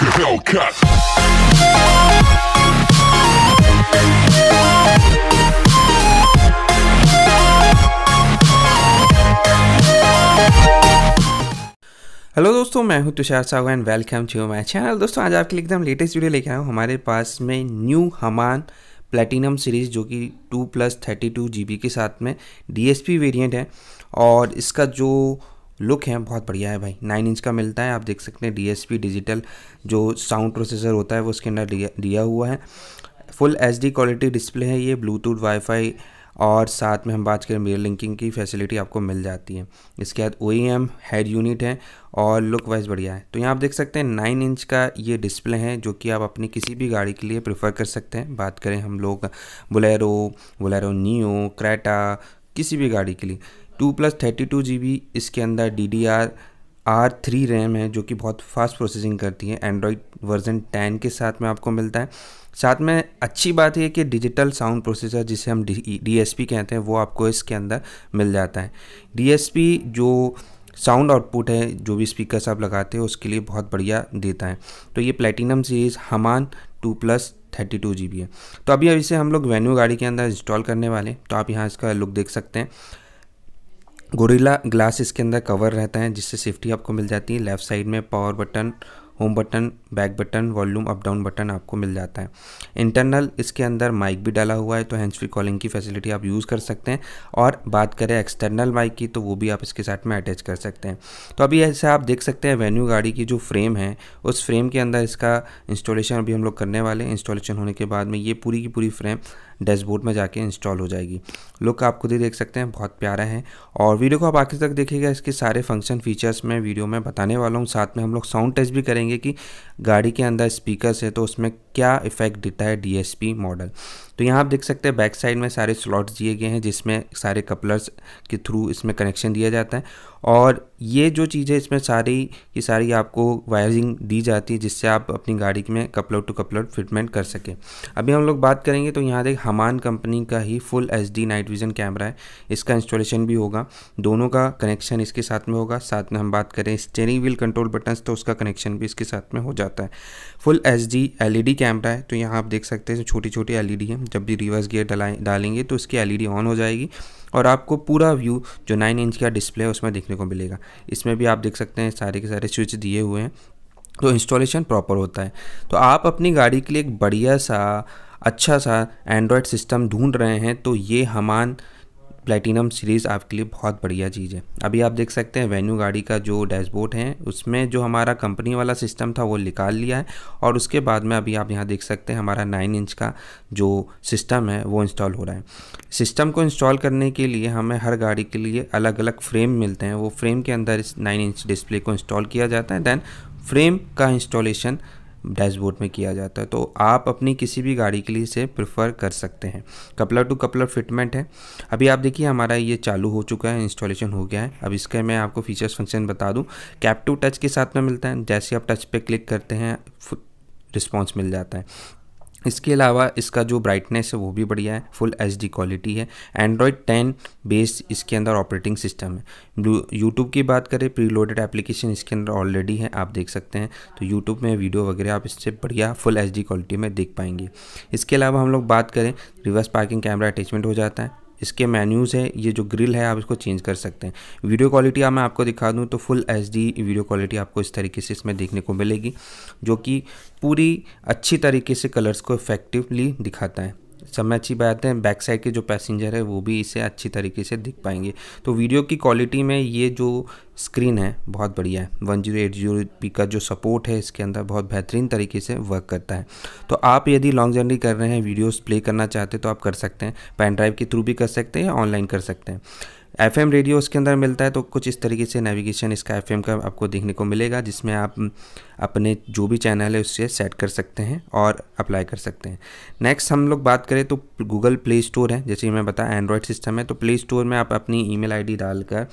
hello दोस्तों मैं हूं Tushar Sahu and welcome to my channel दोस्तों आज आपके लिए एकदम लेटेस्ट वीडियो लेके आया हूं हमारे पास में न्यू हमान प्लेटिनम सीरीज़ जो कि 2 प्लस थर्टी टू के साथ में डीएसपी वेरिएंट है और इसका जो लुक है बहुत बढ़िया है भाई नाइन इंच का मिलता है आप देख सकते हैं डी डिजिटल जो साउंड प्रोसेसर होता है वो उसके अंदर दिया हुआ है फुल एच क्वालिटी डिस्प्ले है ये ब्लूटूथ वाईफाई और साथ में हम बात करें मेर लिंकिंग की फैसिलिटी आपको मिल जाती है इसके बाद ओ हेड यूनिट है और लुक वाइज बढ़िया है तो यहाँ आप देख सकते हैं नाइन इंच का ये डिस्प्ले है जो कि आप अपनी किसी भी गाड़ी के लिए प्रेफर कर सकते हैं बात करें हम लोग बुलेरो बुलेरो नियो क्रैटा किसी भी गाड़ी के लिए two plus thirty two G B इसके अंदर D D R R three RAM है जो कि बहुत फास्ट प्रोसेसिंग करती है एंड्रॉयड वर्जन टेन के साथ में आपको मिलता है साथ में अच्छी बात यह कि डिजिटल साउंड प्रोसेसर जिसे हम डी एस पी कहते हैं वो आपको इसके अंदर मिल जाता है डी एस पी जो साउंड आउटपुट है जो भी स्पीकर्स आप लगाते हैं उसके लिए बहुत बढ़िया देता है तो ये प्लेटिनम सीरीज़ हमान two plus thirty two G B है तो अभी अभी से हम लोग वेन्यू गाड़ी के अंदर इंस्टॉल करने वाले हैं तो आप यहाँ इसका लुक देख सकते हैं गोरिल्ला ग्लास इसके अंदर कवर रहता है जिससे सेफ्टी आपको मिल जाती है लेफ्ट साइड में power button home button back button volume up down button आपको मिल जाता है इंटरनल इसके अंदर माइक भी डाला हुआ है तो हैंड्स फ्री कॉलिंग की फैसिलिटी आप यूज़ कर सकते हैं और बात करें एक्सटर्नल माइक की तो वो भी आप इसके साथ में अटैच कर सकते हैं तो अभी ऐसे आप देख सकते हैं वेन्यू गाड़ी की जो फ्रेम है उस फ्रेम के अंदर इसका इंस्टॉलेशन अभी हम लोग करने वाले हैं इंस्टॉलेशन होने के बाद में ये पूरी की पूरी फ्रेम डैशबोर्ड में जाके इंस्टॉल हो जाएगी लुक आप खुद ही देख सकते हैं बहुत प्यारा है और वीडियो को आप आखिर तक देखिएगा इसके सारे फंक्शन फीचर्स मैं वीडियो में बताने वाला हूँ साथ में हम लोग साउंड टेस्ट भी करेंगे कि गाड़ी के अंदर स्पीकर्स है तो उसमें क्या इफेक्ट देता है डी मॉडल तो यहाँ आप देख सकते हैं बैक साइड में सारे स्लॉट्स दिए गए हैं जिसमें सारे कपलर्स के थ्रू इसमें कनेक्शन दिया जाता है और ये जो चीज़ें इसमें सारी की सारी आपको वायरिंग दी जाती है जिससे आप अपनी गाड़ी में कपलर टू कपलर फिटमेंट कर सकें अभी हम लोग बात करेंगे तो यहाँ देख हमान कंपनी का ही full H night vision camera है इसका इंस्टॉलेशन भी होगा दोनों का कनेक्शन इसके साथ में होगा साथ में हम बात करें स्टेयरिंग व्हील कंट्रोल बटन तो उसका कनेक्शन भी इसके साथ में हो जाता है फुल एच डी कैमरा है तो यहाँ आप देख सकते हैं छोटी छोटी एल ई है जब भी रिवर्स गियर डालेंगे तो इसकी एल ऑन e हो जाएगी और आपको पूरा व्यू जो नाइन इंच का डिस्प्ले है उसमें देखने को मिलेगा इसमें भी आप देख सकते हैं सारे के सारे स्विच दिए हुए हैं तो इंस्टॉलेशन प्रॉपर होता है तो आप अपनी गाड़ी के लिए एक बढ़िया सा अच्छा सा एंड्रॉयड सिस्टम ढूंढ रहे हैं तो ये हमान प्लेटिनम सीरीज़ आपके लिए बहुत बढ़िया चीज़ है अभी आप देख सकते हैं वेन्यू गाड़ी का जो डैशबोर्ड है उसमें जो हमारा कंपनी वाला सिस्टम था वो निकाल लिया है और उसके बाद में अभी आप यहाँ देख सकते हैं हमारा नाइन इंच का जो सिस्टम है वो इंस्टॉल हो रहा है सिस्टम को इंस्टॉल करने के लिए हमें हर गाड़ी के लिए अलग अलग फ्रेम मिलते हैं वो फ्रेम के अंदर इस नाइन इंच डिस्प्ले को इंस्टॉल किया जाता है दैन फ्रेम का इंस्टॉलेशन डैशबोर्ड में किया जाता है तो आप अपनी किसी भी गाड़ी के लिए इसे प्रेफर कर सकते हैं कपलर टू कपलर फिटमेंट है अभी आप देखिए हमारा ये चालू हो चुका है इंस्टॉलेशन हो गया है अब इसके मैं आपको फीचर्स फंक्शन बता दूँ कैप टू टच के साथ में मिलता है जैसे आप टच पे क्लिक करते हैं रिस्पॉन्स मिल जाता है इसके अलावा इसका जो ब्राइटनेस है वो भी बढ़िया है फुल एच क्वालिटी है एंड्रॉयड टेन बेस्ड इसके अंदर ऑपरेटिंग सिस्टम है यूट्यूब की बात करें प्रीलोडेड एप्लीकेशन इसके अंदर ऑलरेडी है आप देख सकते हैं तो यूट्यूब में वीडियो वगैरह आप इससे बढ़िया फुल एच क्वालिटी में देख पाएंगे इसके अलावा हम लोग बात करें रिवर्स पार्किंग कैमरा अटैचमेंट हो जाता है इसके मेन्यूज़ हैं ये जो ग्रिल है आप इसको चेंज कर सकते हैं वीडियो क्वालिटी आप मैं आपको दिखा दूँ तो फुल एच वीडियो क्वालिटी आपको इस तरीके से इसमें देखने को मिलेगी जो कि पूरी अच्छी तरीके से कलर्स को इफेक्टिवली दिखाता है समय अच्छी बात है बैक साइड के जो पैसेंजर है वो भी इसे अच्छी तरीके से दिख पाएंगे तो वीडियो की क्वालिटी में ये जो स्क्रीन है बहुत बढ़िया है one zero eight zero P का जो सपोर्ट है इसके अंदर बहुत बेहतरीन तरीके से वर्क करता है तो आप यदि लॉन्ग जर्नी कर रहे हैं वीडियोस प्ले करना चाहते हैं तो आप कर सकते हैं पेन ड्राइव के थ्रू भी कर सकते हैं या ऑनलाइन कर सकते हैं एफ एम रेडियो उसके अंदर मिलता है तो कुछ इस तरीके से नेविगेशन इसका एफ एम का आपको देखने को मिलेगा जिसमें आप अपने जो भी चैनल है उससे सेट कर सकते हैं और अप्लाई कर सकते हैं नेक्स्ट हम लोग बात करें तो गूगल प्ले स्टोर है जैसे मैं बताया एंड्रॉयड सिस्टम है तो प्ले स्टोर में आप अपनी ई मेल आई डी डालकर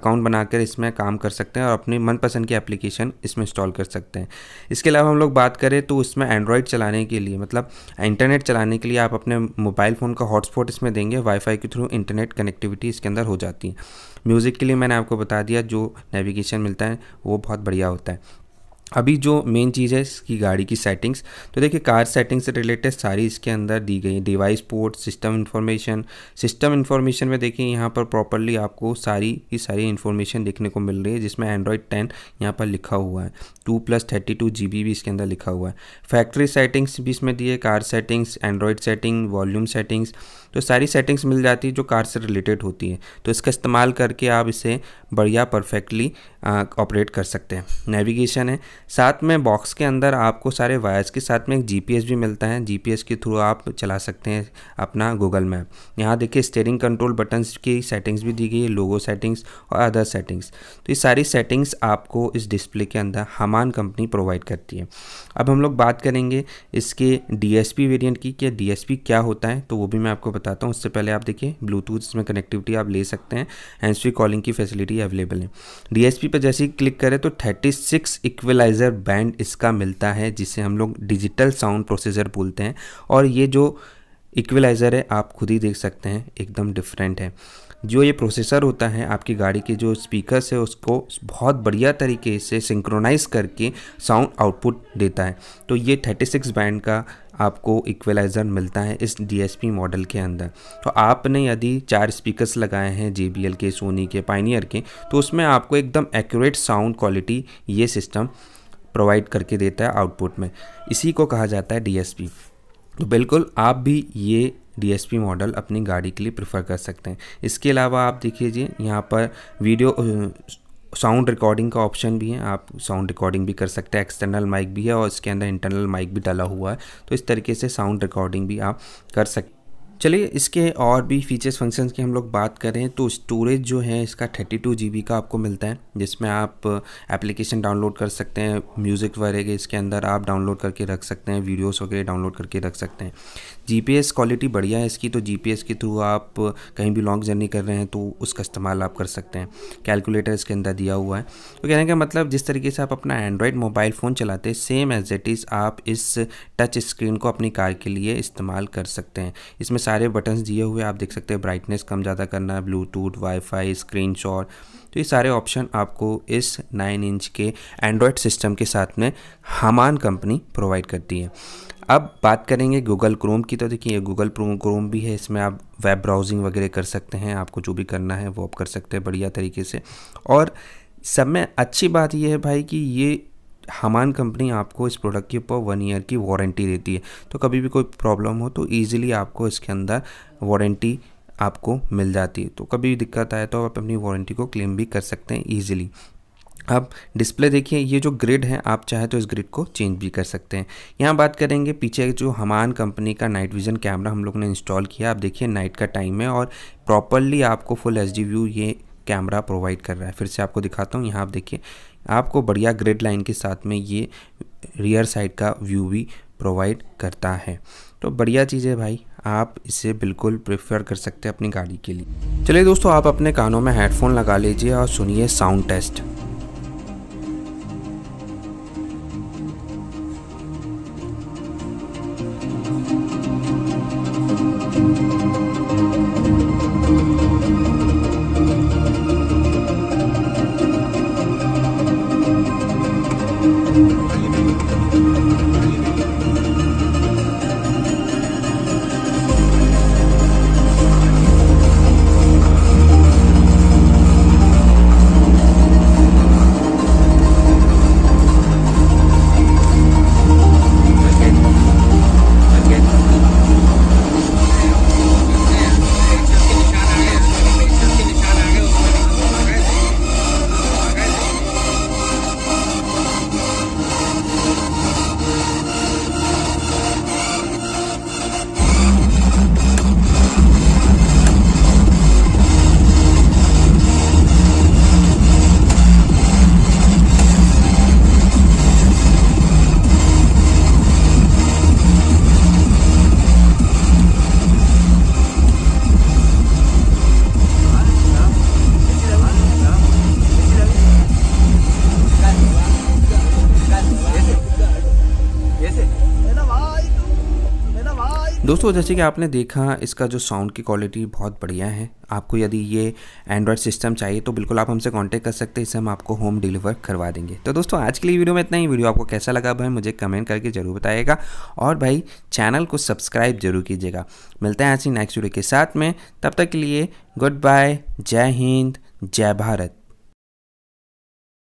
अकाउंट बनाकर इसमें काम कर सकते हैं और अपनी मनपसंद की एप्लीकेशन इसमें इंस्टॉल कर सकते हैं इसके अलावा हम लोग बात करें तो उसमें एंड्रॉयड चलाने के लिए मतलब इंटरनेट चलाने के लिए आप अपने मोबाइल फ़ोन का हॉटस्पॉट इसमें देंगे वाईफाई के थ्रू इंटरनेट कनेक्टिविटी इसके अंदर हो जाती है जाती हैं म्यूज़िक के लिए मैंने आपको बता दिया जो नेविगेशन मिलता है वो बहुत बढ़िया होता है अभी जो मेन चीज़ है इसकी गाड़ी की सेटिंग्स तो देखिए कार सेटिंग्स से रिलेटेड सारी इसके अंदर दी गई device port system information system information में देखिए यहाँ पर प्रॉपरली आपको सारी की सारी इन्फॉर्मेशन देखने को मिल रही है जिसमें एंड्रॉयड टेन यहाँ पर लिखा हुआ है two plus thirty two G B भी इसके अंदर लिखा हुआ है फैक्ट्री सेटिंग्स भी इसमें दी है car settings Android setting volume settings तो सारी सेटिंग्स मिल जाती है जो कार से रिलेटेड होती हैं तो इसका इस्तेमाल करके आप इसे बढ़िया परफेक्टली ऑपरेट कर सकते हैं नेविगेशन है साथ में बॉक्स के अंदर आपको सारे वायर्स के साथ में एक जीपीएस भी मिलता है जीपीएस के थ्रू आप चला सकते हैं अपना गूगल मैप यहाँ देखिए स्टेयरिंग कंट्रोल बटन्स की सेटिंग्स भी दी गई है लोगो सेटिंग्स और अदर सेटिंग्स तो ये सारी सेटिंग्स आपको इस डिस्प्ले के अंदर हमान कंपनी प्रोवाइड करती है अब हम लोग बात करेंगे इसके डी एस की कि डी क्या होता है तो वो भी मैं आपको बता बताता हूँ उससे पहले आप देखिए ब्लूटूथ इसमें कनेक्टिविटी आप ले सकते हैं हैंड फ्री कॉलिंग की फैसिलिटी अवेलेबल है डीएसपी पर जैसे ही क्लिक करें तो 36 इक्वलाइज़र बैंड इसका मिलता है जिसे हम लोग डिजिटल साउंड प्रोसेसर बोलते हैं और ये जो इक्वलाइज़र है आप खुद ही देख सकते हैं एकदम डिफरेंट है जो ये प्रोसेसर होता है आपकी गाड़ी के जो स्पीकर्स है उसको बहुत बढ़िया तरीके से सिंक्रोनाइज करके साउंड आउटपुट देता है तो ये 36 बैंड का आपको इक्वलाइज़र मिलता है इस डी मॉडल के अंदर तो आपने यदि चार स्पीकर्स लगाए हैं जे के सोनी के पाइनियर के तो उसमें आपको एकदम एक्यूरेट साउंड क्वालिटी ये सिस्टम प्रोवाइड करके देता है आउटपुट में इसी को कहा जाता है डी तो बिल्कुल आप भी ये डी मॉडल अपनी गाड़ी के लिए प्रेफर कर सकते हैं इसके अलावा आप देखिए यहाँ पर वीडियो साउंड रिकॉर्डिंग का ऑप्शन भी है आप साउंड रिकॉर्डिंग भी कर सकते हैं एक्सटर्नल माइक भी है और इसके अंदर इंटरनल माइक भी डाला हुआ है तो इस तरीके से साउंड रिकॉर्डिंग भी आप कर सकते चलिए इसके और भी फीचर्स फंक्शंस की हम लोग बात करें तो स्टोरेज जो है इसका थर्टी टू जी का आपको मिलता है जिसमें आप एप्लीकेशन uh, डाउनलोड कर सकते हैं म्यूज़िक वगैरह इसके अंदर आप डाउनलोड करके रख सकते हैं वीडियोस वगैरह डाउनलोड करके रख सकते हैं जीपीएस क्वालिटी बढ़िया है इसकी तो जीपीएस के थ्रू आप uh, कहीं भी लॉन्ग जर्नी कर रहे हैं तो उसका इस्तेमाल आप कर सकते हैं कैलकुलेटर इसके अंदर दिया हुआ है तो कहने का मतलब जिस तरीके से आप अपना एंड्रॉयड मोबाइल फ़ोन चलाते हैं सेम एज इट इज़ आप इस टच स्क्रीन को अपनी कार के लिए इस्तेमाल कर सकते हैं इसमें सारे बटन्स दिए हुए आप देख सकते हैं ब्राइटनेस कम ज़्यादा करना ब्लूटूथ वाईफाई स्क्रीन शॉट तो ये सारे ऑप्शन आपको इस 9 इंच के एंड्रॉयड सिस्टम के साथ में हमान कंपनी प्रोवाइड करती है अब बात करेंगे गूगल क्रोम की तो देखिए गूगल क्रोम भी है इसमें आप वेब ब्राउजिंग वगैरह कर सकते हैं आपको जो भी करना है वो आप कर सकते हैं बढ़िया तरीके से और सब में अच्छी बात यह है भाई कि ये हमान कंपनी आपको इस प्रोडक्ट के ऊपर वन ईयर की वारंटी देती है तो कभी भी कोई प्रॉब्लम हो तो ईजिली आपको इसके अंदर वारंटी आपको मिल जाती है तो कभी भी दिक्कत आए तो आप अपनी वारंटी को क्लेम भी कर सकते हैं ईजिली अब डिस्प्ले देखिए ये जो ग्रिड है आप चाहे तो इस ग्रिड को चेंज भी कर सकते हैं यहाँ बात करेंगे पीछे जो हमान कंपनी का नाइट विज़न कैमरा हम लोग ने इंस्टॉल किया आप देखिए नाइट का टाइम है और प्रॉपरली आपको फुल एच व्यू ये कैमरा प्रोवाइड कर रहा है फिर से आपको दिखाता हूँ यहाँ आप देखिए आपको बढ़िया ग्रेड लाइन के साथ में ये रियर साइड का व्यू भी प्रोवाइड करता है तो बढ़िया चीज़ है भाई आप इसे बिल्कुल प्रेफर कर सकते हैं अपनी गाड़ी के लिए चलिए दोस्तों आप अपने कानों में हेडफोन लगा लीजिए और सुनिए साउंड टेस्ट दोस्तों जैसे कि आपने देखा इसका जो साउंड की क्वालिटी बहुत बढ़िया है आपको यदि ये एंड्रॉयड सिस्टम चाहिए तो बिल्कुल आप हमसे कांटेक्ट कर सकते हैं इसे हम आपको होम डिलीवर करवा देंगे तो दोस्तों आज के लिए वीडियो में इतना ही वीडियो आपको कैसा लगा भाई मुझे कमेंट करके ज़रूर बताएगा और भाई चैनल को सब्सक्राइब जरूर कीजिएगा मिलते हैं ऐसी नेक्स्ट वीडियो के साथ में तब तक के लिए गुड बाय जय हिंद जय भारत